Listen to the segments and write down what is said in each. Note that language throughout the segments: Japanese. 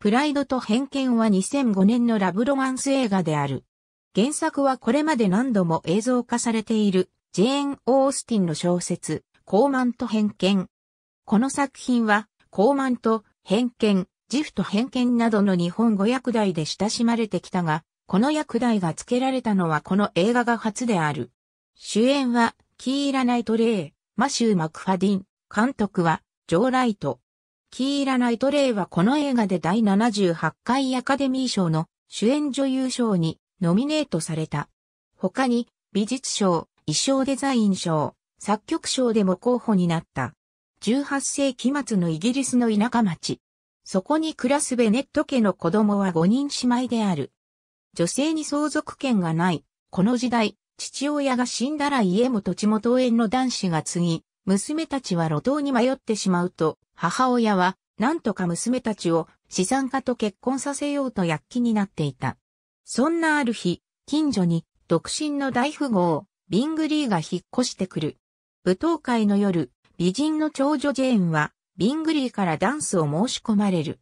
プライドと偏見は2005年のラブロマンス映画である。原作はこれまで何度も映像化されているジェーン・オースティンの小説、高慢と偏見。この作品は、高慢と偏見、自負と偏見などの日本語訳題で親しまれてきたが、この訳題が付けられたのはこの映画が初である。主演は、キーラ・ナイト・レイ、マシュー・マクファディン、監督は、ジョー・ライト。キーラ・ナイトレイはこの映画で第78回アカデミー賞の主演女優賞にノミネートされた。他に美術賞、衣装デザイン賞、作曲賞でも候補になった。18世紀末のイギリスの田舎町。そこに暮らすベネット家の子供は5人姉妹である。女性に相続権がない。この時代、父親が死んだら家も土地も桃園の男子が継ぎ、娘たちは路頭に迷ってしまうと、母親は、なんとか娘たちを資産家と結婚させようと躍起になっていた。そんなある日、近所に独身の大富豪、ビングリーが引っ越してくる。舞踏会の夜、美人の長女ジェーンは、ビングリーからダンスを申し込まれる。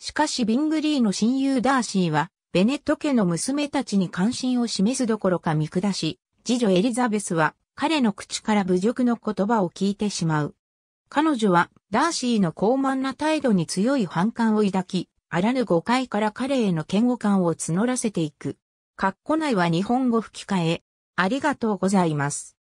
しかしビングリーの親友ダーシーは、ベネット家の娘たちに関心を示すどころか見下し、次女エリザベスは彼の口から侮辱の言葉を聞いてしまう。彼女はダーシーの高慢な態度に強い反感を抱き、あらぬ誤解から彼への嫌悪感を募らせていく。カッコ内は日本語吹き替え。ありがとうございます。